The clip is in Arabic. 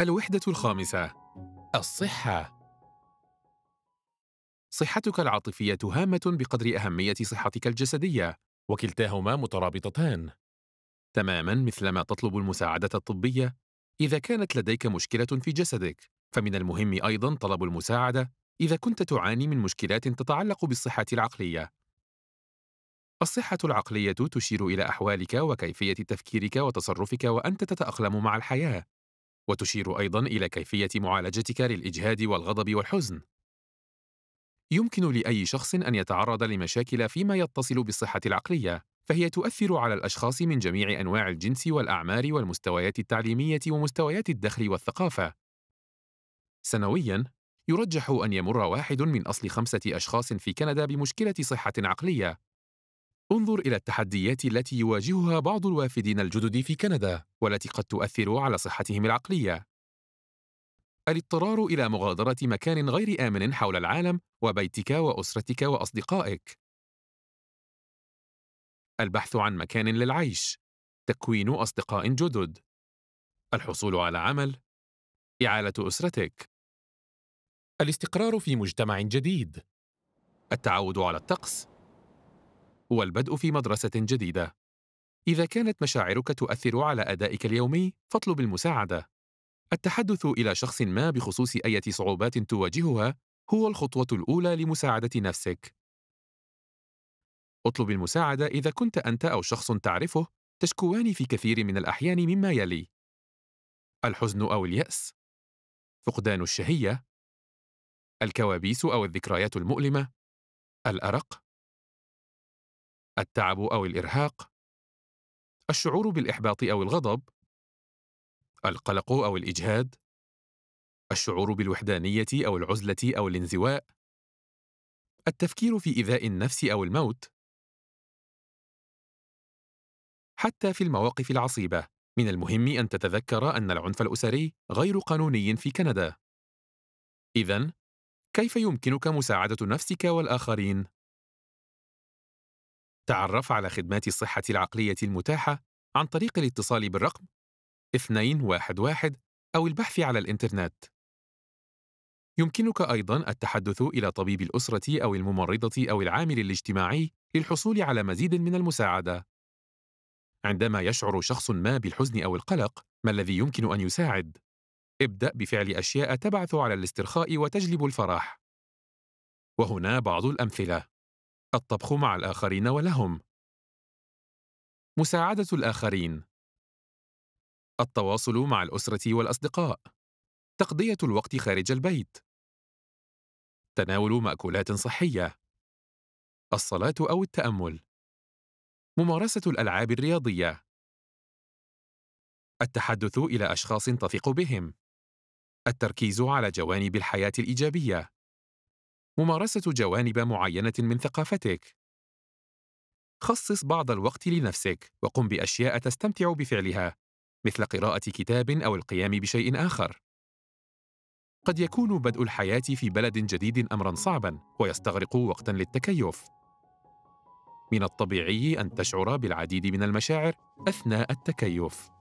الوحدة الخامسة الصحة صحتك العاطفية هامة بقدر أهمية صحتك الجسدية وكلتاهما مترابطتان تماما مثلما تطلب المساعدة الطبية إذا كانت لديك مشكلة في جسدك فمن المهم أيضا طلب المساعدة إذا كنت تعاني من مشكلات تتعلق بالصحة العقلية الصحة العقلية تشير إلى أحوالك وكيفية تفكيرك وتصرفك وأنت تتأقلم مع الحياة وتشير ايضا الى كيفيه معالجتك للاجهاد والغضب والحزن يمكن لاي شخص ان يتعرض لمشاكل فيما يتصل بالصحه العقليه فهي تؤثر على الاشخاص من جميع انواع الجنس والاعمار والمستويات التعليميه ومستويات الدخل والثقافه سنويا يرجح ان يمر واحد من اصل خمسه اشخاص في كندا بمشكله صحه عقليه انظر إلى التحديات التي يواجهها بعض الوافدين الجدد في كندا والتي قد تؤثر على صحتهم العقلية. الاضطرار إلى مغادرة مكان غير آمن حول العالم وبيتك وأسرتك وأصدقائك. البحث عن مكان للعيش. تكوين أصدقاء جدد. الحصول على عمل. إعالة أسرتك. الاستقرار في مجتمع جديد. التعود على الطقس والبدء في مدرسة جديدة. إذا كانت مشاعرك تؤثر على أدائك اليومي، فاطلب المساعدة. التحدث إلى شخص ما بخصوص أية صعوبات تواجهها هو الخطوة الأولى لمساعدة نفسك. اطلب المساعدة إذا كنت أنت أو شخص تعرفه تشكوان في كثير من الأحيان مما يلي: الحزن أو اليأس، فقدان الشهية، الكوابيس أو الذكريات المؤلمة، الأرق، التعب أو الإرهاق الشعور بالإحباط أو الغضب القلق أو الإجهاد الشعور بالوحدانية أو العزلة أو الانزواء التفكير في إيذاء النفس أو الموت حتى في المواقف العصيبة من المهم أن تتذكر أن العنف الأسري غير قانوني في كندا إذا كيف يمكنك مساعدة نفسك والآخرين تعرف على خدمات الصحة العقلية المتاحة عن طريق الاتصال بالرقم 211 أو البحث على الإنترنت. يمكنك أيضاً التحدث إلى طبيب الأسرة أو الممرضة أو العامل الاجتماعي للحصول على مزيد من المساعدة. عندما يشعر شخص ما بالحزن أو القلق، ما الذي يمكن أن يساعد؟ ابدأ بفعل أشياء تبعث على الاسترخاء وتجلب الفرح. وهنا بعض الأمثلة: الطبخ مع الآخرين ولهم مساعدة الآخرين التواصل مع الأسرة والأصدقاء تقضية الوقت خارج البيت تناول مأكولات صحية الصلاة أو التأمل ممارسة الألعاب الرياضية التحدث إلى أشخاص تثق بهم التركيز على جوانب الحياة الإيجابية ممارسة جوانب معينة من ثقافتك. خصص بعض الوقت لنفسك وقم بأشياء تستمتع بفعلها مثل قراءة كتاب أو القيام بشيء آخر. قد يكون بدء الحياة في بلد جديد أمرا صعبا ويستغرق وقتا للتكيف. من الطبيعي أن تشعر بالعديد من المشاعر أثناء التكيف.